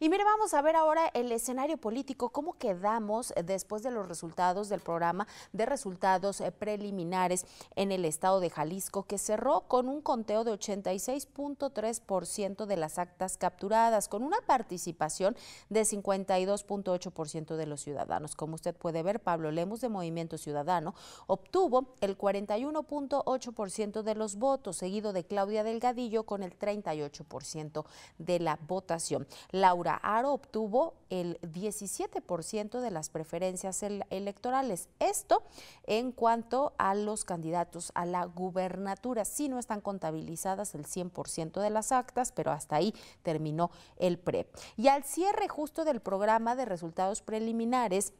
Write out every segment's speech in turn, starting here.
Y mire, vamos a ver ahora el escenario político, cómo quedamos eh, después de los resultados del programa de resultados eh, preliminares en el estado de Jalisco, que cerró con un conteo de 86.3% de las actas capturadas, con una participación de 52.8% de los ciudadanos. Como usted puede ver, Pablo Lemus de Movimiento Ciudadano obtuvo el 41.8% de los votos, seguido de Claudia Delgadillo con el 38% de la votación. Laura Aro obtuvo el 17% de las preferencias electorales. Esto en cuanto a los candidatos a la gubernatura. si no están contabilizadas el 100% de las actas, pero hasta ahí terminó el PREP. E y al cierre justo del programa de resultados preliminares,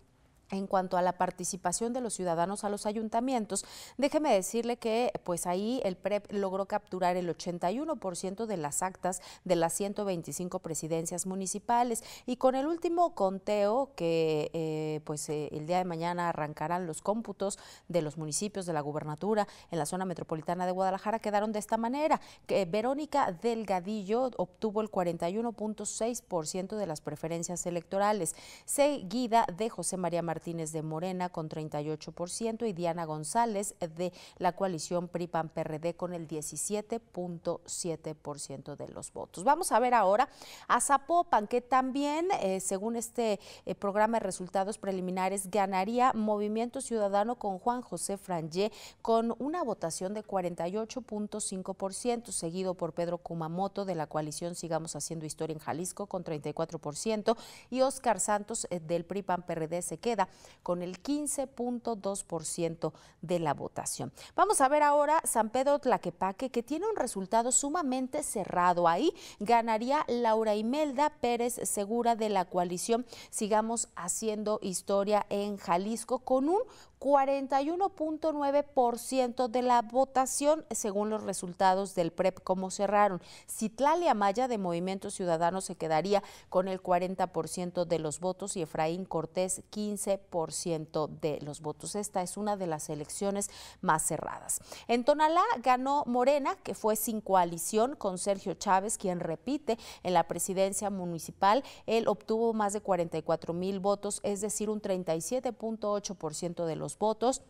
en cuanto a la participación de los ciudadanos a los ayuntamientos, déjeme decirle que pues ahí el PREP logró capturar el 81% de las actas de las 125 presidencias municipales y con el último conteo que eh, pues eh, el día de mañana arrancarán los cómputos de los municipios de la gubernatura en la zona metropolitana de Guadalajara quedaron de esta manera que Verónica Delgadillo obtuvo el 41.6% de las preferencias electorales, seguida de José María Martínez Martínez de Morena con 38% y Diana González de la coalición PRI-PAN-PRD con el 17.7% de los votos. Vamos a ver ahora a Zapopan, que también, eh, según este eh, programa de resultados preliminares, ganaría Movimiento Ciudadano con Juan José Frangé con una votación de 48.5%, seguido por Pedro Kumamoto de la coalición Sigamos Haciendo Historia en Jalisco con 34% y Oscar Santos eh, del PRI-PAN-PRD se queda con el 15.2% de la votación. Vamos a ver ahora San Pedro Tlaquepaque, que tiene un resultado sumamente cerrado. Ahí ganaría Laura Imelda Pérez Segura de la coalición Sigamos Haciendo Historia en Jalisco con un 41.9% de la votación según los resultados del PREP como cerraron. Citlalia Maya de Movimiento Ciudadano se quedaría con el 40% de los votos y Efraín Cortés 15 por ciento de los votos. Esta es una de las elecciones más cerradas. En Tonalá ganó Morena, que fue sin coalición con Sergio Chávez, quien repite en la presidencia municipal. Él obtuvo más de 44 mil votos, es decir, un 37.8% de los votos.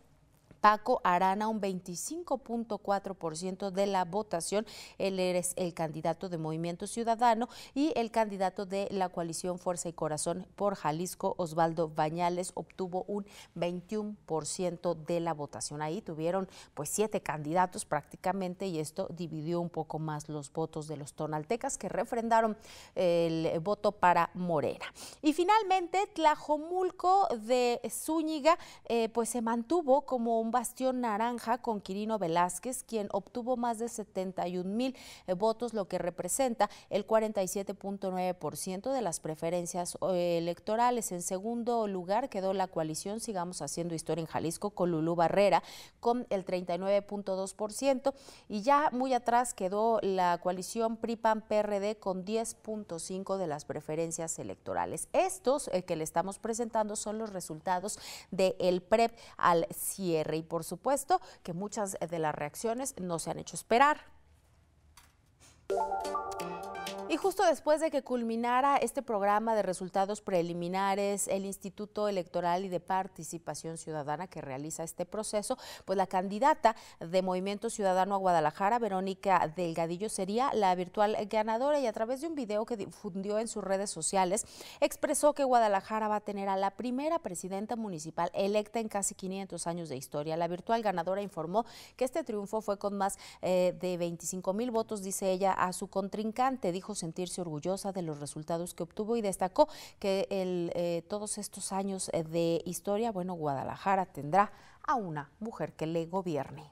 Paco Arana un 25.4% de la votación. Él es el candidato de Movimiento Ciudadano y el candidato de la coalición Fuerza y Corazón por Jalisco, Osvaldo Bañales, obtuvo un 21% de la votación. Ahí tuvieron pues siete candidatos prácticamente y esto dividió un poco más los votos de los tonaltecas que refrendaron el voto para Morena. Y finalmente, Tlajomulco de Zúñiga eh, pues se mantuvo como bastión naranja con Quirino Velázquez, quien obtuvo más de 71 mil eh, votos, lo que representa el 47.9% de las preferencias eh, electorales. En segundo lugar quedó la coalición Sigamos Haciendo Historia en Jalisco con Lulú Barrera con el 39.2% y ya muy atrás quedó la coalición Pripan prd con 10.5% de las preferencias electorales. Estos eh, que le estamos presentando son los resultados del el PREP e al cierre y por supuesto que muchas eh, de las reacciones no se han hecho esperar. Y justo después de que culminara este programa de resultados preliminares, el Instituto Electoral y de Participación Ciudadana que realiza este proceso, pues la candidata de Movimiento Ciudadano a Guadalajara, Verónica Delgadillo, sería la virtual ganadora y a través de un video que difundió en sus redes sociales, expresó que Guadalajara va a tener a la primera presidenta municipal electa en casi 500 años de historia. La virtual ganadora informó que este triunfo fue con más eh, de 25 mil votos, dice ella, a su contrincante. Dijo sentirse orgullosa de los resultados que obtuvo y destacó que eh, todos estos años eh, de historia, bueno, Guadalajara tendrá a una mujer que le gobierne.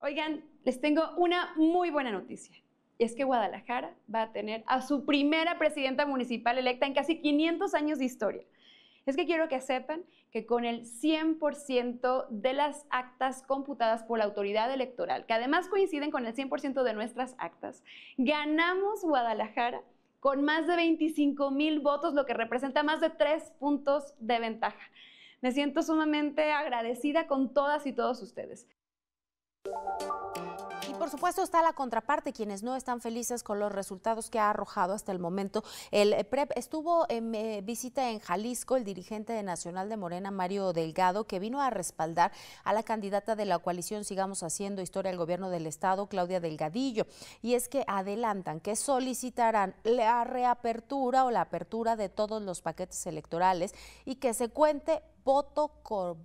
Oigan, les tengo una muy buena noticia. es que Guadalajara va a tener a su primera presidenta municipal electa en casi 500 años de historia. Es que quiero que sepan que con el 100% de las actas computadas por la autoridad electoral, que además coinciden con el 100% de nuestras actas, ganamos Guadalajara con más de 25 mil votos, lo que representa más de tres puntos de ventaja. Me siento sumamente agradecida con todas y todos ustedes por supuesto está la contraparte, quienes no están felices con los resultados que ha arrojado hasta el momento el PREP. Estuvo en eh, visita en Jalisco el dirigente de Nacional de Morena, Mario Delgado, que vino a respaldar a la candidata de la coalición Sigamos Haciendo Historia al Gobierno del Estado, Claudia Delgadillo. Y es que adelantan que solicitarán la reapertura o la apertura de todos los paquetes electorales y que se cuente voto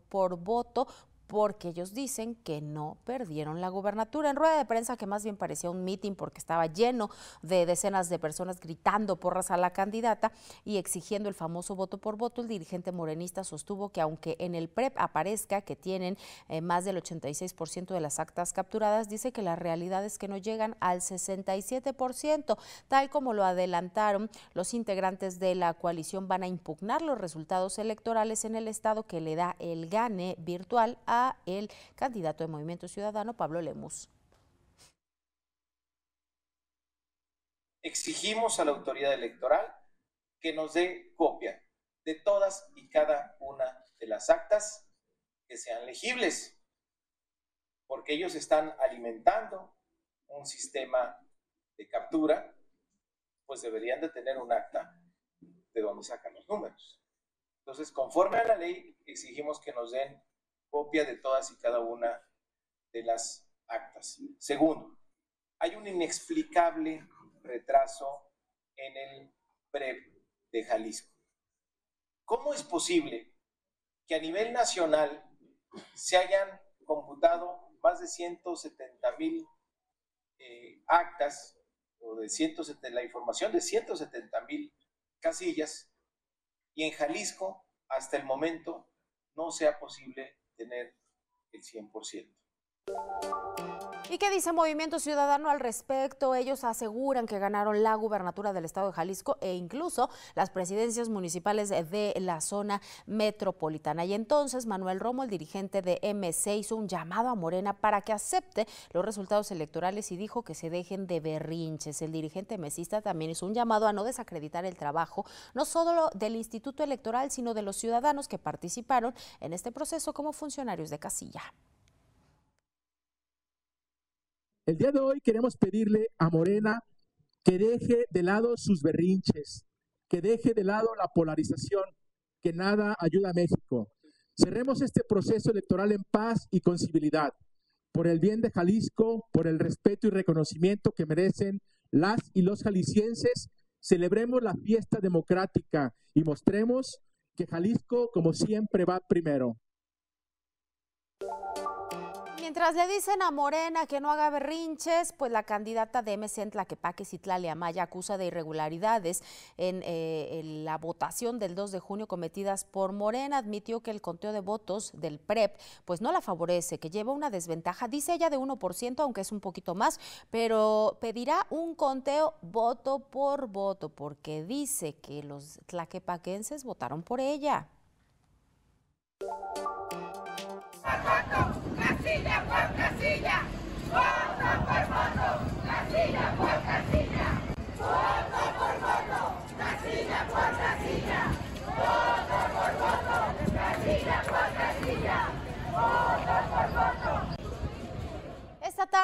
por voto porque ellos dicen que no perdieron la gubernatura. En rueda de prensa que más bien parecía un mitin porque estaba lleno de decenas de personas gritando porras a la candidata y exigiendo el famoso voto por voto, el dirigente morenista sostuvo que aunque en el PREP aparezca que tienen eh, más del 86% de las actas capturadas, dice que la realidad es que no llegan al 67%, tal como lo adelantaron los integrantes de la coalición van a impugnar los resultados electorales en el estado que le da el gane virtual a el candidato de Movimiento Ciudadano, Pablo Lemus. Exigimos a la autoridad electoral que nos dé copia de todas y cada una de las actas que sean legibles, porque ellos están alimentando un sistema de captura, pues deberían de tener un acta de donde sacan los números. Entonces, conforme a la ley, exigimos que nos den copia de todas y cada una de las actas. Segundo, hay un inexplicable retraso en el PREP de Jalisco. ¿Cómo es posible que a nivel nacional se hayan computado más de 170 mil eh, actas o de 170, la información de 170 mil casillas y en Jalisco hasta el momento no sea posible tener el 100%. ¿Y qué dice Movimiento Ciudadano al respecto? Ellos aseguran que ganaron la gubernatura del estado de Jalisco e incluso las presidencias municipales de la zona metropolitana. Y entonces Manuel Romo, el dirigente de MC, hizo un llamado a Morena para que acepte los resultados electorales y dijo que se dejen de berrinches. El dirigente mesista también hizo un llamado a no desacreditar el trabajo, no solo del Instituto Electoral, sino de los ciudadanos que participaron en este proceso como funcionarios de casilla. El día de hoy queremos pedirle a Morena que deje de lado sus berrinches, que deje de lado la polarización, que nada ayuda a México. Cerremos este proceso electoral en paz y con civilidad, por el bien de Jalisco, por el respeto y reconocimiento que merecen las y los jaliscienses. Celebremos la fiesta democrática y mostremos que Jalisco, como siempre, va primero. Mientras le dicen a Morena que no haga berrinches, pues la candidata de MC en Tlaquepaque, Citlali Amaya, acusa de irregularidades en, eh, la votación del 2 de junio cometidas por Morena. Admitió que el conteo de votos del PREP e pues no la favorece, que lleva una desventaja, dice ella, de 1%, aunque es un poquito más, pero pedirá un conteo voto por voto, porque dice que los tlaquepaquenses votaron por ella. Casilla por casilla, voto por voto, casilla por casilla, voto por voto, casilla por casilla,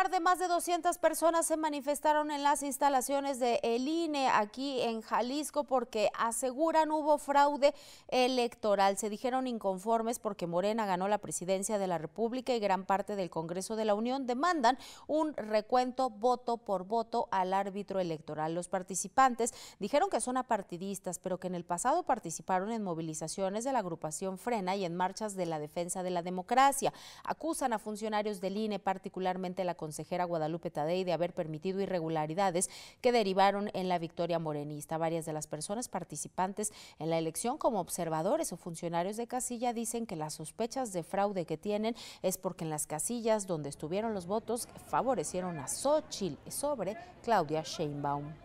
de más de 200 personas se manifestaron en las instalaciones de el INE aquí en Jalisco porque aseguran hubo fraude electoral. Se dijeron inconformes porque Morena ganó la presidencia de la República y gran parte del Congreso de la Unión demandan un recuento voto por voto al árbitro electoral. Los participantes dijeron que son apartidistas, pero que en el pasado participaron en movilizaciones de la agrupación Frena y en marchas de la defensa de la democracia. Acusan a funcionarios del INE, particularmente la Consejería Guadalupe Tadei de haber permitido irregularidades que derivaron en la victoria morenista. Varias de las personas participantes en la elección como observadores o funcionarios de casilla dicen que las sospechas de fraude que tienen es porque en las casillas donde estuvieron los votos favorecieron a Xochitl sobre Claudia Sheinbaum.